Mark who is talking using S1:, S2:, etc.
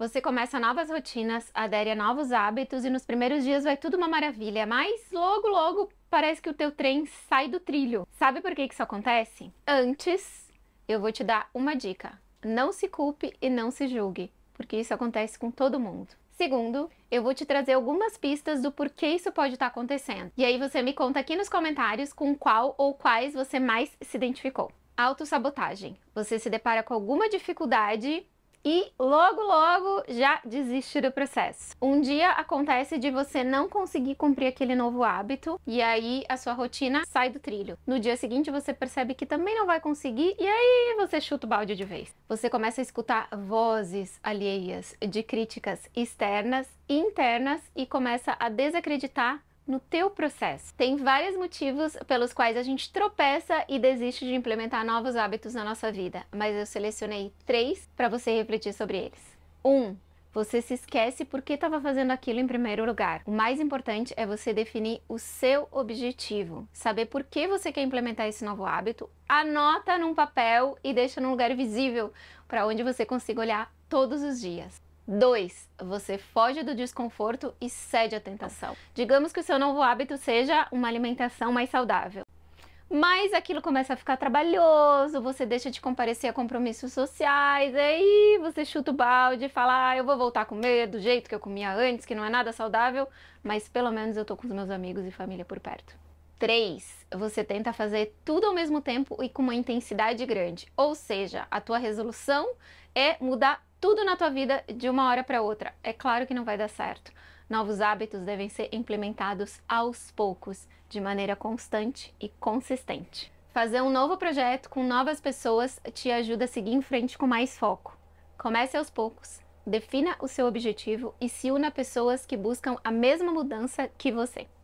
S1: Você começa novas rotinas, adere a novos hábitos e nos primeiros dias vai tudo uma maravilha, mas logo, logo parece que o teu trem sai do trilho. Sabe por que, isso acontece? Antes, eu vou te dar uma dica. Não se culpe e não se julgue, porque isso acontece com todo mundo. Segundo, eu vou te trazer algumas pistas do porquê isso pode estar tá acontecendo. E aí você me conta aqui nos comentários com qual ou quais você mais se identificou. Autossabotagem. Você se depara com alguma dificuldade e logo, logo já desiste do processo. Um dia acontece de você não conseguir cumprir aquele novo hábito e aí a sua rotina sai do trilho. No dia seguinte você percebe que também não vai conseguir e aí você chuta o balde de vez. Você começa a escutar vozes alheias de críticas externas e internas e começa a desacreditar no teu processo. Tem vários motivos pelos quais a gente tropeça e desiste de implementar novos hábitos na nossa vida, mas eu selecionei três para você refletir sobre eles. Um, você se esquece por que estava fazendo aquilo em primeiro lugar. O mais importante é você definir o seu objetivo, saber por que você quer implementar esse novo hábito, anota num papel e deixa num lugar visível para onde você consiga olhar todos os dias. 2. Você foge do desconforto e cede à tentação. Digamos que o seu novo hábito seja uma alimentação mais saudável. Mas aquilo começa a ficar trabalhoso, você deixa de comparecer a compromissos sociais, aí você chuta o balde e fala: ah, eu vou voltar a comer do jeito que eu comia antes, que não é nada saudável, mas pelo menos eu tô com os meus amigos e família por perto. 3. Você tenta fazer tudo ao mesmo tempo e com uma intensidade grande. Ou seja, a tua resolução é mudar tudo na tua vida de uma hora para outra. É claro que não vai dar certo. Novos hábitos devem ser implementados aos poucos, de maneira constante e consistente. Fazer um novo projeto com novas pessoas te ajuda a seguir em frente com mais foco. Comece aos poucos, defina o seu objetivo e se una a pessoas que buscam a mesma mudança que você.